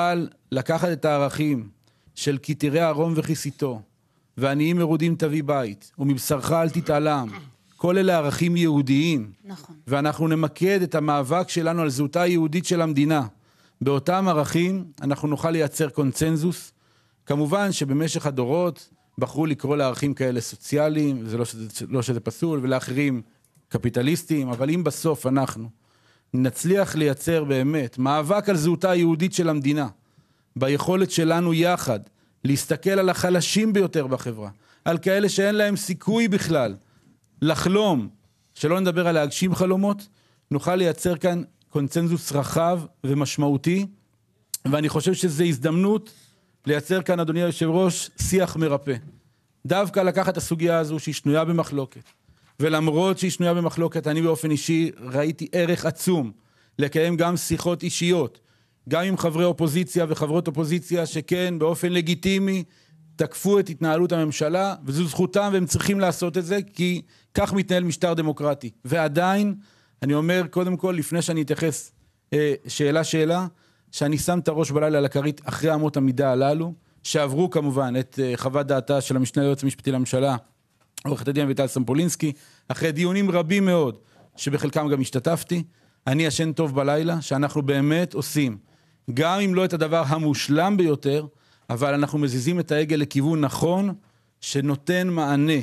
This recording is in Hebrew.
יוכל לקחת את הערכים של כי תראה ערום וכיסיתו, ועניים מרודים תביא בית, ומבשרך אל תתעלם. כל אלה ערכים יהודיים. נכון. ואנחנו נמקד את המאבק שלנו על זהותה היהודית של המדינה. באותם ערכים אנחנו נוכל לייצר קונצנזוס. כמובן שבמשך הדורות בחרו לקרוא לערכים כאלה סוציאליים, זה לא שזה, לא שזה פסול, ולאחרים קפיטליסטיים, אבל אם בסוף אנחנו נצליח לייצר באמת מאבק על זהותה היהודית של המדינה, ביכולת שלנו יחד להסתכל על החלשים ביותר בחברה, על כאלה שאין להם סיכוי בכלל לחלום, שלא נדבר על להגשים חלומות, נוכל לייצר כאן קונצנזוס רחב ומשמעותי, ואני חושב שזו הזדמנות לייצר כאן, אדוני היושב ראש, שיח מרפא. דווקא לקחת את הסוגיה הזו שהיא שנויה במחלוקת, ולמרות שהיא שנויה במחלוקת, אני באופן אישי ראיתי ערך עצום לקיים גם שיחות אישיות, גם עם חברי אופוזיציה וחברות אופוזיציה, שכן, באופן לגיטימי, תקפו את התנהלות הממשלה, וזו זכותם והם צריכים לעשות את זה, כי כך מתנהל משטר דמוקרטי. ועדיין, אני אומר, קודם כל, לפני שאני אתייחס שאלה-שאלה, שאני שם את הראש בלילה על הכרית אחרי אמות המידה הללו, שעברו כמובן את אה, חוות דעתה של המשנה ליועץ המשפטי לממשלה עורכת הדין אביטל סמפולינסקי, אחרי דיונים רבים מאוד, שבחלקם גם השתתפתי, אני ישן טוב בלילה, שאנחנו באמת עושים, גם אם לא את הדבר המושלם ביותר, אבל אנחנו מזיזים את ההגה לכיוון נכון, שנותן מענה